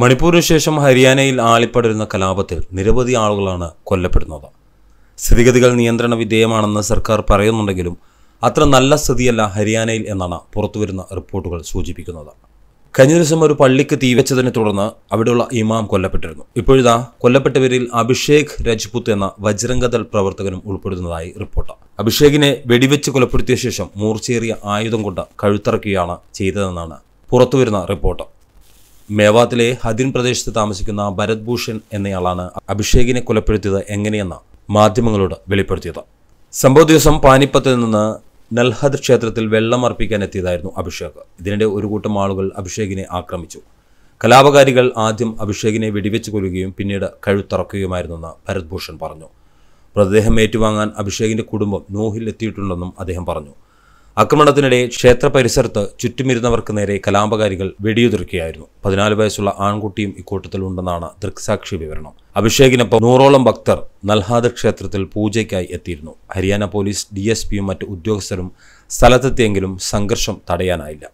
മണിപ്പൂരിന് ശേഷം ഹരിയാനയിൽ ആളിപ്പടരുന്ന കലാപത്തിൽ നിരവധി ആളുകളാണ് കൊല്ലപ്പെടുന്നത് സ്ഥിതിഗതികൾ നിയന്ത്രണ വിധേയമാണെന്ന് സർക്കാർ പറയുന്നുണ്ടെങ്കിലും അത്ര നല്ല സ്ഥിതിയല്ല ഹരിയാനയിൽ എന്നാണ് പുറത്തുവരുന്ന റിപ്പോർട്ടുകൾ സൂചിപ്പിക്കുന്നത് കഴിഞ്ഞ ദിവസം ഒരു പള്ളിക്ക് തീവച്ചതിനെ തുടർന്ന് അവിടെയുള്ള ഇമാം കൊല്ലപ്പെട്ടിരുന്നു ഇപ്പോഴിതാ കൊല്ലപ്പെട്ടവരിൽ അഭിഷേക് രജ്പുത്ത് എന്ന വജ്രംഗതൽ പ്രവർത്തകനും ഉൾപ്പെടുന്നതായി റിപ്പോർട്ട് അഭിഷേകിനെ വെടിവെച്ച് കൊലപ്പെടുത്തിയ ശേഷം മൂർച്ചേറിയ ആയുധം കൊണ്ട് കഴുത്തിറക്കുകയാണ് ചെയ്തതെന്നാണ് പുറത്തുവരുന്ന റിപ്പോർട്ട് മേവാത്തിലെ ഹദിൻ പ്രദേശത്ത് താമസിക്കുന്ന ഭരത് ഭൂഷൺ എന്നയാളാണ് അഭിഷേകിനെ കൊലപ്പെടുത്തിയത് എങ്ങനെയെന്ന് മാധ്യമങ്ങളോട് വെളിപ്പെടുത്തിയത് സംഭവ ദിവസം പാനിപ്പത്തിൽ നിന്ന് നൽഹദ് ക്ഷേത്രത്തിൽ വെള്ളം അർപ്പിക്കാൻ എത്തിയതായിരുന്നു അഭിഷേക് ഇതിനിടെ ഒരു കൂട്ടം ആളുകൾ അഭിഷേകിനെ ആക്രമിച്ചു കലാപകാരികൾ ആദ്യം അഭിഷേകിനെ വെടിവെച്ച് കൊല്ലുകയും പിന്നീട് കഴുത്തറക്കുകയുമായിരുന്നെന്ന് ഭരത് ഭൂഷൺ പറഞ്ഞു മൃതദേഹം ഏറ്റുവാങ്ങാൻ അഭിഷേകിന്റെ കുടുംബം നോഹിൽ എത്തിയിട്ടുണ്ടെന്നും അദ്ദേഹം പറഞ്ഞു ആക്രമണത്തിനിടെ ക്ഷേത്ര പരിസരത്ത് ചുറ്റുമിരുന്നവർക്ക് നേരെ കലാപകാരികൾ വെടിയുതിർക്കുകയായിരുന്നു പതിനാല് വയസ്സുള്ള ആൺകുട്ടിയും ഇക്കൂട്ടത്തിൽ ഉണ്ടെന്നാണ് ദൃക്സാക്ഷി വിവരണം അഭിഷേകിനൊപ്പം നൂറോളം ഭക്തർ നൽഹാദ് ക്ഷേത്രത്തിൽ പൂജയ്ക്കായി എത്തിയിരുന്നു ഹരിയാന പോലീസ് ഡി മറ്റ് ഉദ്യോഗസ്ഥരും സ്ഥലത്തെത്തിയെങ്കിലും സംഘർഷം തടയാനായില്ല